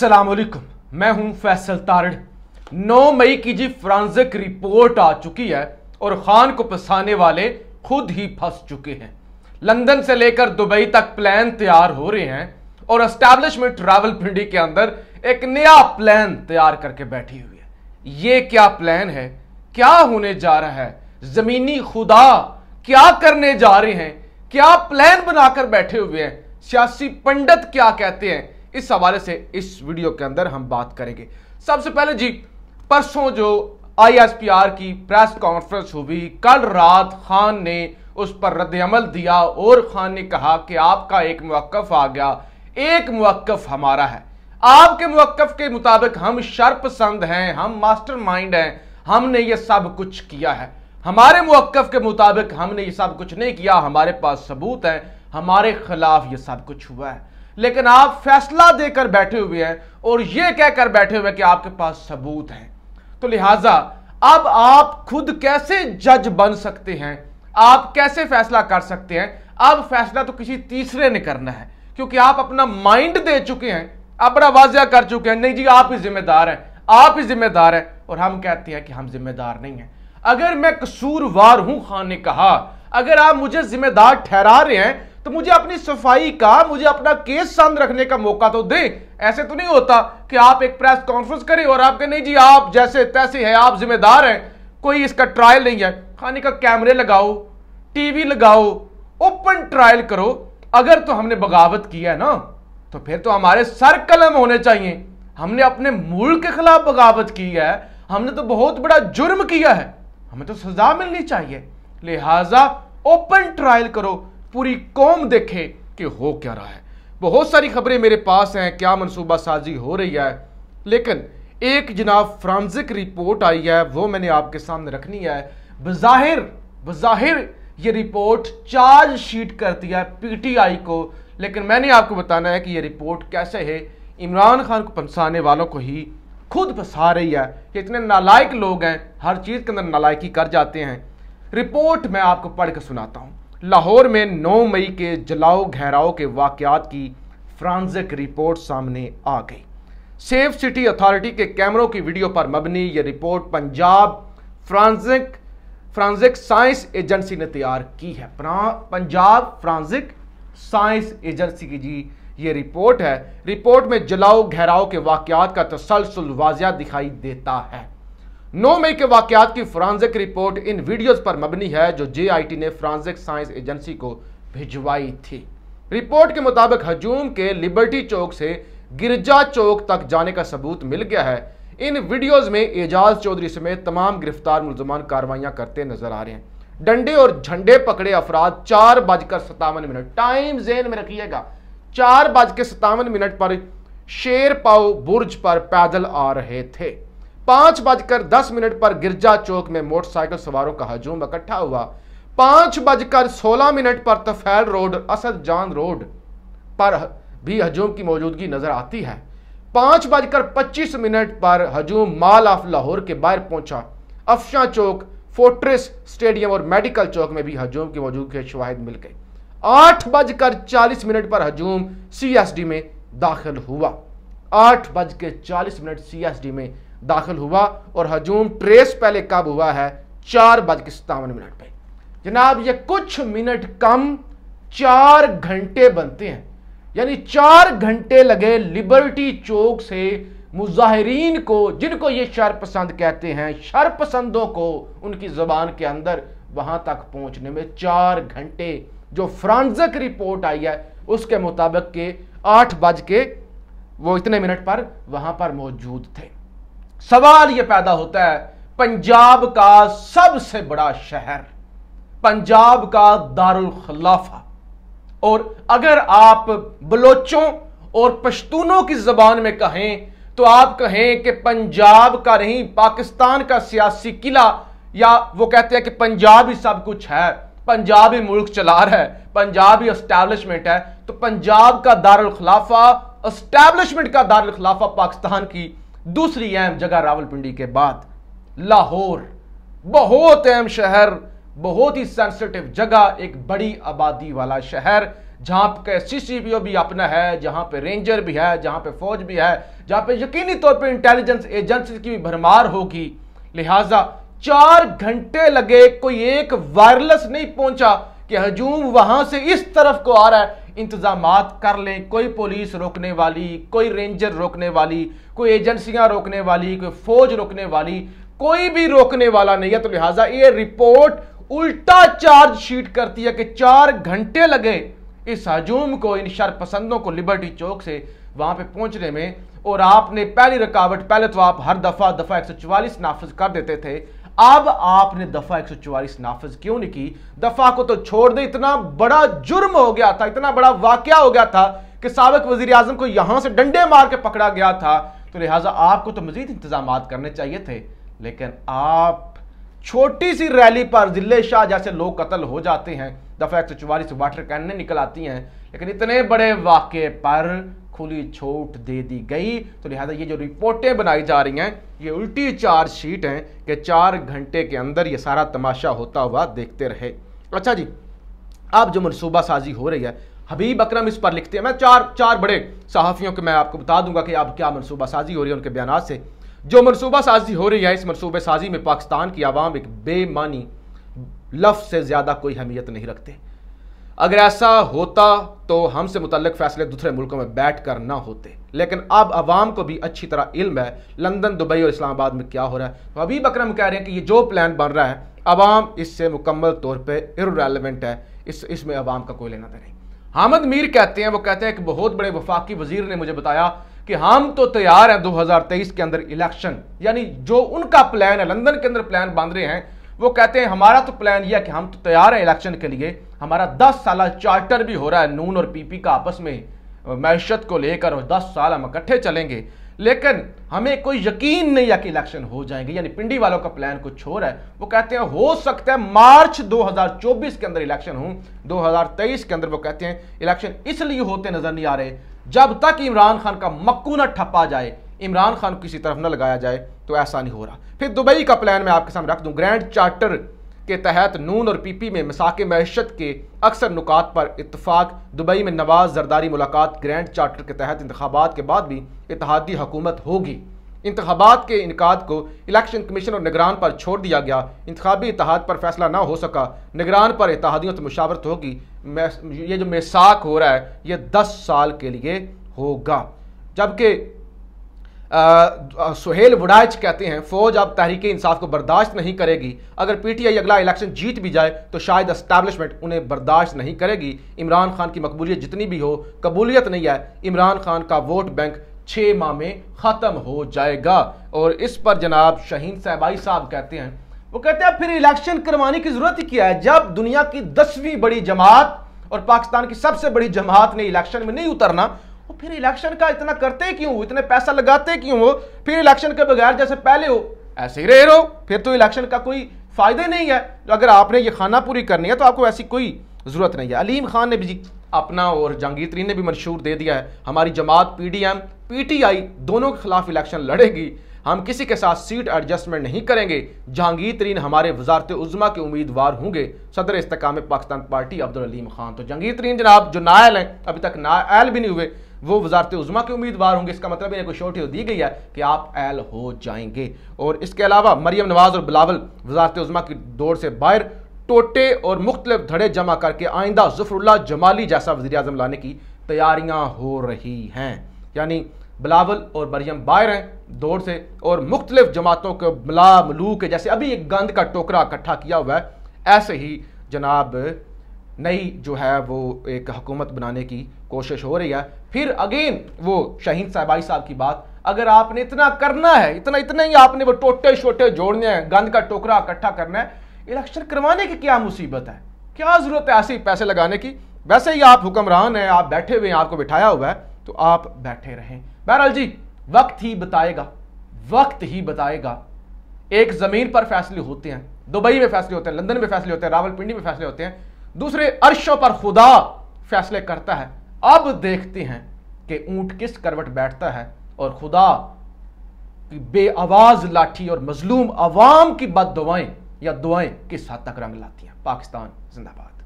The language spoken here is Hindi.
सलामकुम मैं हूं फैसल तारड़ 9 मई की जी फ्रांसिक रिपोर्ट आ चुकी है और खान को फंसाने वाले खुद ही फंस चुके हैं लंदन से लेकर दुबई तक प्लान तैयार हो रहे हैं और एस्टैब्लिशमेंट ट्रैवल पिंडी के अंदर एक नया प्लान तैयार करके बैठी हुई है ये क्या प्लान है क्या होने जा रहा है जमीनी खुदा क्या करने जा रहे हैं क्या प्लान बनाकर बैठे हुए हैं सियासी पंडित क्या कहते हैं इस हवाले से इस वीडियो के अंदर हम बात करेंगे सबसे पहले जी परसों जो आईएसपीआर की प्रेस कॉन्फ्रेंस हुई कल रात खान ने उस पर रद्दमल दिया और खान ने कहा कि आपका एक मौकफ आ गया एक मौकफ हमारा है आपके मौकफ के मुताबिक हम शर्पसंद हैं हम मास्टरमाइंड हैं हमने ये सब कुछ किया है हमारे मौकफ के मुताबिक हमने ये सब कुछ नहीं किया हमारे पास सबूत हैं हमारे खिलाफ ये सब कुछ हुआ है लेकिन आप फैसला देकर बैठे हुए हैं और कह कहकर बैठे हुए कि आपके पास सबूत हैं तो लिहाजा अब आप खुद कैसे जज बन सकते हैं आप कैसे फैसला कर सकते हैं अब फैसला तो किसी तीसरे ने करना है क्योंकि आप अपना माइंड दे चुके हैं अपना वाजिया कर चुके हैं नहीं जी आप ही जिम्मेदार हैं आप ही जिम्मेदार हैं और हम कहते हैं कि हम जिम्मेदार नहीं हैं अगर मैं कसूरवार हूं खान ने कहा अगर आप मुझे जिम्मेदार ठहरा रहे हैं तो मुझे अपनी सफाई का मुझे अपना केस शांत रखने का मौका तो दें ऐसे तो नहीं होता कि आप एक प्रेस कॉन्फ्रेंस करें और आप कहें नहीं जी आप जैसे तैसे हैं आप जिम्मेदार हैं कोई इसका ट्रायल नहीं है खाने का कैमरे लगाओ टीवी लगाओ ओपन ट्रायल करो अगर तो हमने बगावत की है ना तो फिर तो हमारे सर कलम होने चाहिए हमने अपने मूल के खिलाफ बगावत की है हमने तो बहुत बड़ा जुर्म किया है हमें तो सजा मिलनी चाहिए लिहाजा ओपन ट्रायल करो पूरी कौम देखे कि हो क्या रहा है बहुत सारी खबरें मेरे पास हैं क्या मनसूबा साजी हो रही है लेकिन एक जनाब फ्रांसिक रिपोर्ट आई है वो मैंने आपके सामने रखनी है बज़ाहिर बज़ाहिर ये रिपोर्ट चार्ज शीट करती है पीटीआई को लेकिन मैंने आपको बताना है कि ये रिपोर्ट कैसे है इमरान खान को फंसाने वालों को ही खुद फंसा रही है कि इतने नालायक लोग हैं हर चीज़ के अंदर नालायकी कर जाते हैं रिपोर्ट मैं आपको पढ़ सुनाता हूँ लाहौर में 9 मई के जलाओ घेराव के वाकयात की फ्रांसिक रिपोर्ट सामने आ गई सेफ सिटी अथॉरिटी के कैमरों की वीडियो पर मबनी यह report Punjab forensic forensic science agency ने तैयार की है पंजाब फ्रांसिक साइंस एजेंसी की जी ये रिपोर्ट है रिपोर्ट में जलाओ घेराव के वाकयात का तसलसल वाजिया दिखाई देता है नौ मई के वाकत की फ्रांसिक रिपोर्ट इन वीडियोस पर मबनी है जो जे ने फ्रांसिक साइंस एजेंसी को भिजवाई थी रिपोर्ट के मुताबिक हजूम के लिबर्टी चौक से गिरजा चौक तक जाने का सबूत मिल गया है इन वीडियोस में एजाज चौधरी समेत तमाम गिरफ्तार मुलजमान कार्रवाइयां करते नजर आ रहे हैं डंडे और झंडे पकड़े अफराद चार बजकर सतावन मिनट टाइम जेन में रखिएगा चार बज के मिनट पर शेर पाओ बुर्ज पर पैदल आ रहे थे पांच बजकर दस मिनट पर गिरजा चौक में मोटरसाइकिल सवारों का हजूम इकट्ठा हुआ पांच बजकर सोलह मिनट पर तफैल रोड असद जान रोड पर भी हजूम की मौजूदगी नजर आती है पांच बजकर पच्चीस मिनट पर हजूम माल ऑफ लाहौर के बाहर पहुंचा अफशा चौक फोर्ट्रेस स्टेडियम और मेडिकल चौक में भी हजूम की मौजूदगी शवाहद मिल गए आठ बजकर चालीस मिनट पर हजूम सी में दाखिल हुआ आठ बज के चालीस मिनट सीएसडी में दाखिल हुआ और हजूम ट्रेस पहले कब हुआ है चार बज के सतावन मिनट पे जनाब ये कुछ मिनट कम चार घंटे बनते हैं यानी चार घंटे लगे लिबर्टी चौक से मुजाहरीन को जिनको ये शर पसंद कहते हैं शर पसंदों को उनकी ज़बान के अंदर वहां तक पहुंचने में चार घंटे जो फ्रांजक रिपोर्ट आई है उसके मुताबिक के आठ बज के वो इतने मिनट पर वहां पर मौजूद थे सवाल यह पैदा होता है पंजाब का सबसे बड़ा शहर पंजाब का दारुल खिलाफा और अगर आप बलोचों और पश्तूनों की जबान में कहें तो आप कहें कि पंजाब का नहीं पाकिस्तान का सियासी किला या वो कहते हैं कि पंजाब ही सब कुछ है पंजाब ही मुल्क चला रहा है पंजाब ही एस्टैब्लिशमेंट है तो पंजाब का दारुल खिलाफा एस्टैब्लिशमेंट का दारुल खिलाफा पाकिस्तान की दूसरी अहम जगह रावलपिंडी के बाद लाहौर बहुत अहम शहर बहुत ही सेंसिटिव जगह एक बड़ी आबादी वाला शहर जहां पे सीसीपीओ भी अपना है जहां पे रेंजर भी है जहां पे फौज भी है जहां पे यकीनी तौर पे इंटेलिजेंस एजेंसी की भी भरमार होगी लिहाजा चार घंटे लगे कोई एक वायरलेस नहीं पहुंचा कि हजूम वहां से इस तरफ को आ रहा है इंतज़ाम कर लें कोई पुलिस रोकने वाली कोई रेंजर रोकने वाली कोई एजेंसियां रोकने वाली कोई फौज रोकने वाली कोई भी रोकने वाला नहीं है तो लिहाजा ये रिपोर्ट उल्टा चार्ज शीट करती है कि चार घंटे लगे इस हजूम को इन शर पसंदों को लिबर्टी चौक से वहां पे पहुंचने में और आपने पहली रुकावट पहले तो आप हर दफा दफा एक सौ चवालीस नाफज कर देते थे अब आपने दफा 144 नाफज क्यों नहीं की दफा को तो छोड़ दे इतना बड़ा जुर्म हो गया था इतना बड़ा वाक्य हो गया था कि सबक वजीर आजम को यहां से डंडे मार के पकड़ा गया था तो लिहाजा आपको तो मजीद इंतजाम करने चाहिए थे लेकिन आप छोटी सी रैली पर जिले शाह जैसे लोग कत्ल हो जाते हैं दफा एक सौ चौवालीस वाटर कैन निकल आती हैं लेकिन इतने बड़े वाक्य पर खुली छूट दे दी गई तो लिहाजा ये जो रिपोर्टें बनाई जा रही हैं ये उल्टी चार्जशीट हैं कि चार घंटे के अंदर ये सारा तमाशा होता हुआ देखते रहे अच्छा जी अब जो मनसूबा साजी हो रही है हबीब अकरम इस पर लिखते हैं मैं चार चार बड़े सहाफ़ियों के मैं आपको बता दूंगा कि अब क्या मनसूबा साजी हो रही है उनके बयान से जो मनसूबा साजी हो रही है इस मनसूबे साजी में पाकिस्तान की आवाम एक बेमानी लफ्ज से ज़्यादा कोई अहमियत नहीं रखते अगर ऐसा होता तो हमसे मुतलक फैसले दूसरे मुल्कों में बैठ कर ना होते लेकिन अब आवाम को भी अच्छी तरह इल्म है लंदन दुबई और इस्लामाबाद में क्या हो रहा है तो अभी बकरम कह रहे हैं कि ये जो प्लान बन रहा है आवाम इससे मुकम्मल तौर पर इरेलीवेंट है इस इसमें आवाम का कोई लेना देना नहीं हामद मीर कहते हैं वो कहते हैं कि बहुत बड़े वफाकी वजीर ने मुझे बताया कि हम तो तैयार हैं 2023 के अंदर इलेक्शन यानी जो उनका प्लान है लंदन के अंदर प्लान बांध रहे हैं वो कहते हैं हमारा तो प्लान यह कि हम तो तैयार हैं इलेक्शन के लिए हमारा 10 साल चार्टर भी हो रहा है नून और पीपी का आपस में मैशत को लेकर और 10 साल हम इकट्ठे चलेंगे लेकिन हमें कोई यकीन नहीं है कि इलेक्शन हो जाएंगे यानी पिंडी वालों का प्लान कुछ हो रहा है वो कहते हैं हो सकता है मार्च 2024 के अंदर इलेक्शन हो 2023 के अंदर वो कहते हैं इलेक्शन इसलिए होते नजर नहीं आ रहे जब तक इमरान खान का मक्कू न ठप्पा जाए इमरान खान को किसी तरफ न लगाया जाए तो ऐसा नहीं हो रहा फिर दुबई का प्लान मैं आपके सामने रख दूँ ग्रैंड चार्टर के तहत नून और पी पी में मसाक मैशत के अक्सर नुकात पर इतफाक दुबई में नवाज जरदारी मुलाकात ग्रैंड चार्टर के तहत इंतबात के बाद भी इतिहादी हुकूमत होगी इंतबात के इनका को इलेक्शन कमीशन और निगरान पर छोड़ दिया गया इंतबी इतिहाद पर फैसला ना हो सका निगरान पर इतिहादियों से मुशावरत होगी ये जो मैसाक हो रहा है ये दस साल के लिए होगा जबकि सुहेल वुडाइच कहते हैं फौज अब तहरीक इंसाफ को बर्दाश्त नहीं करेगी अगर पीटीआई अगला इलेक्शन जीत भी जाए तो शायद इस्टेब्लिशमेंट उन्हें बर्दाश्त नहीं करेगी इमरान खान की मकबूलियत जितनी भी हो कबूलियत नहीं है इमरान खान का वोट बैंक छः माह में ख़त्म हो जाएगा और इस पर जनाब शहीन साहबाई साहब कहते हैं वो कहते हैं फिर इलेक्शन करवाने की ज़रूरत ही क्या है जब दुनिया की दसवीं बड़ी जमात और पाकिस्तान की सबसे बड़ी जमात ने इलेक्शन में नहीं उतरना वो फिर इलेक्शन का इतना करते क्यों इतने पैसा लगाते क्यों हो फिर इलेक्शन के बगैर जैसे पहले हो ऐसे ही रह रहो फिर तो इलेक्शन का कोई फ़ायदा नहीं है तो अगर आपने ये खाना पूरी करनी है तो आपको ऐसी कोई ज़रूरत नहीं है अलीम खान ने भी अपना और जहांगीर तरीन ने भी मंशूर दे दिया है हमारी जमात P D M P T I दोनों के खिलाफ इलेक्शन लड़ेगी हम किसी के साथ सीट एडजस्टमेंट नहीं करेंगे जहांगीर तरीन हमारे वजारत उजमा के उम्मीदवार होंगे सदर इस्तकाम पाकिस्तान पार्टी अब्दुल अलीम खान तो जहांगीर तरीन जनाब जो नायल हैं अभी तक नायल भी नहीं हुए वो वजारत उजमा के उम्मीदवार होंगे इसका मतलब इन्हें कोई शोटी तो दी गई है कि आप एल हो जाएंगे और इसके अलावा मरियम नवाज और बिलावल वजारत उजमा की दौड़ से बाहर टोटे और मुख्तलिफ धड़े जमा करके आइंदा जफरुल्ला जमाली जैसा वजी अजम लाने की तैयारियां हो रही हैं यानी बिलावल और मरियम बाहर हैं दौड़ से और मुख्तलिफ जमातों के मिला मलू के जैसे अभी एक गंद का टोकरा इकट्ठा किया हुआ है ऐसे ही जनाब नई जो है वो एक हुकूमत बनाने की कोशिश हो रही है फिर अगेन वो शहीन साहबाई साहब की बात अगर आपने इतना करना है इतना इतना ही आपने वो टोटे शोटे जोड़ने हैं गंद का टोकरा इकट्ठा करना है इलेक्शन करवाने की क्या मुसीबत है क्या ज़रूरत है ऐसे पैसे लगाने की वैसे ही आप हुक्मरान हैं आप बैठे हुए हैं आपको बिठाया हुआ है तो आप बैठे रहें बहरहाल जी वक्त ही बताएगा वक्त ही बताएगा एक ज़मीन पर फैसले होते हैं दुबई में फैसले होते हैं लंदन में फैसले होते हैं रावलपिंडी में फैसले होते हैं दूसरे अर्शों पर खुदा फैसले करता है अब देखते हैं कि ऊंट किस करवट बैठता है और खुदा की आवाज लाठी और मजलूम आवाम की बद दुआएं या दुआएं किस हद तक रंग लाती हैं पाकिस्तान जिंदाबाद